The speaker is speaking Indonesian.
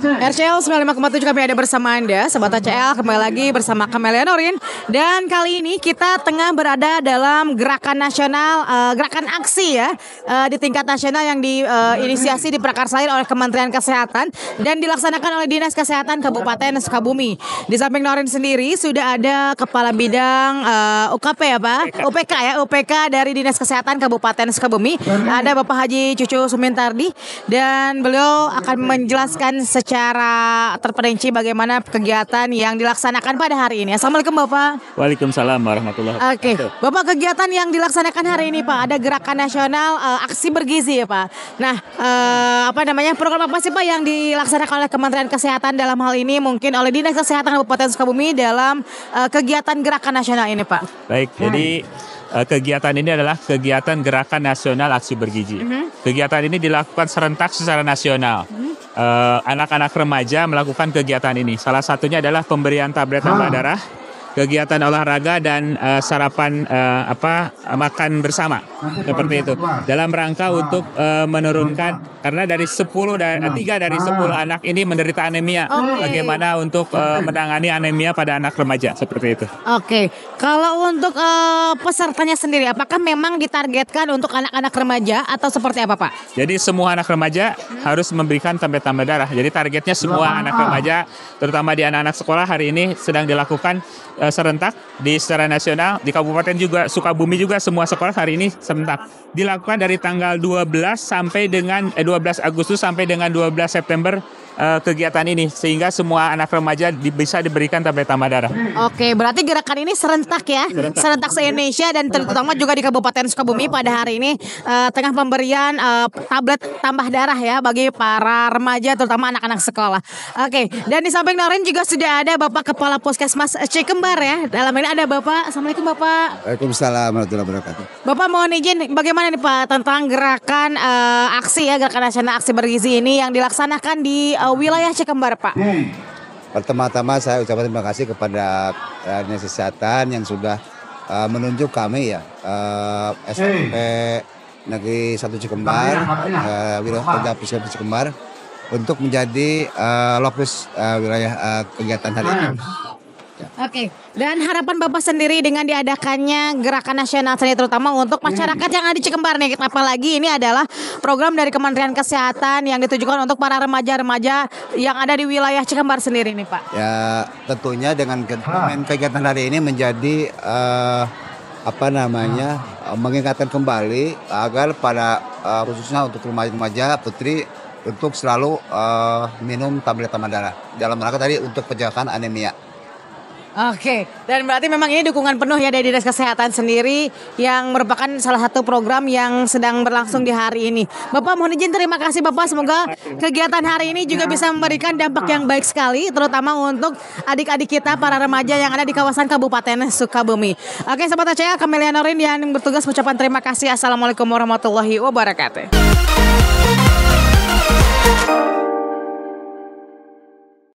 RCL 95,7 kami ada bersama Anda Sobat ACL kembali lagi bersama Kamelia Norin Dan kali ini kita tengah berada dalam gerakan nasional uh, Gerakan aksi ya uh, Di tingkat nasional yang diinisiasi eh, uh, diperkarsain oleh Kementerian Kesehatan Dan dilaksanakan oleh Dinas Kesehatan Kabupaten Sukabumi Di samping Norin sendiri sudah ada Kepala Bidang uh, UKP ya Pak UPK ya UPK dari Dinas Kesehatan Kabupaten Sukabumi Ada Bapak Haji Cucu Sumintardi Dan beliau akan menjelaskan secara terperinci bagaimana kegiatan yang dilaksanakan pada hari ini. Assalamualaikum Bapak. Waalaikumsalam warahmatullahi wabarakatuh. Oke, okay. Bapak kegiatan yang dilaksanakan hari ini Pak, ada gerakan nasional uh, aksi bergizi ya Pak. Nah, uh, apa namanya program apa sih Pak yang dilaksanakan oleh Kementerian Kesehatan dalam hal ini mungkin oleh Dinas Kesehatan Kabupaten Sukabumi dalam uh, kegiatan gerakan nasional ini Pak? Baik, hmm. jadi kegiatan ini adalah kegiatan gerakan nasional aksi bergizi. Mm -hmm. Kegiatan ini dilakukan serentak secara nasional. Mm -hmm Eh, anak-anak uh, remaja melakukan kegiatan ini. Salah satunya adalah pemberian tablet tambah darah, kegiatan olahraga dan uh, sarapan uh, apa makan bersama seperti itu dalam rangka untuk uh, menurunkan karena dari 10 dan eh, tiga dari 10 anak ini menderita anemia okay. bagaimana untuk uh, menangani anemia pada anak remaja seperti itu oke okay. kalau untuk uh, pesertanya sendiri apakah memang ditargetkan untuk anak-anak remaja atau seperti apa Pak jadi semua anak remaja harus memberikan tambah-tambah darah jadi targetnya semua anak remaja terutama di anak-anak sekolah hari ini sedang dilakukan uh, serentak di secara nasional di kabupaten juga Sukabumi juga semua sekolah hari ini serentak dilakukan dari tanggal 12 sampai dengan eh, 12 Agustus sampai dengan 12 September Eh, kegiatan ini sehingga semua anak remaja di, bisa diberikan tablet tambah darah. Oke, berarti gerakan ini serentak ya, serentak, se Indonesia dan terutama juga di Kabupaten Sukabumi pada hari ini uh, tengah pemberian uh, tablet tambah darah ya bagi para remaja terutama anak-anak sekolah. Oke, dan di samping Norin juga sudah ada Bapak Kepala Puskesmas Kembar ya. Dalam ini ada Bapak, Assalamualaikum Bapak. Waalaikumsalam warahmatullahi wabarakatuh. Bapak mohon izin bagaimana nih Pak tentang gerakan uh, aksi ya gerakan nasional aksi bergizi ini yang dilaksanakan di uh, wilayah Cikembar, Pak? Hmm. Pertama-tama saya ucapkan terima kasih kepada uh, Kesehatan yang sudah uh, menunjuk kami ya uh, SMP hey. Negeri Satu Cikembar, uh, wilayah Kota Puskesmas Cikembar untuk menjadi uh, lokus uh, wilayah uh, kegiatan hari ini. Nah. Oke, dan harapan Bapak sendiri dengan diadakannya gerakan nasional seni terutama untuk masyarakat yang ada di Cikembar nih. Apalagi ini adalah program dari Kementerian Kesehatan yang ditujukan untuk para remaja-remaja yang ada di wilayah Cikembar sendiri nih, Pak. Ya, tentunya dengan ah. kegiatan hari ini menjadi uh, apa namanya? Uh, mengingatkan kembali agar pada uh, eh, khususnya untuk remaja-remaja putri untuk selalu uh, minum tablet tambah darah dalam rangka tadi untuk pencegahan anemia. Oke, dan berarti memang ini dukungan penuh ya dari Dinas Kesehatan sendiri yang merupakan salah satu program yang sedang berlangsung di hari ini. Bapak mohon izin terima kasih Bapak, semoga kegiatan hari ini juga bisa memberikan dampak yang baik sekali terutama untuk adik-adik kita para remaja yang ada di kawasan Kabupaten Sukabumi. Oke, sahabat saya Kamelia Norin yang bertugas ucapan terima kasih. Assalamualaikum warahmatullahi wabarakatuh.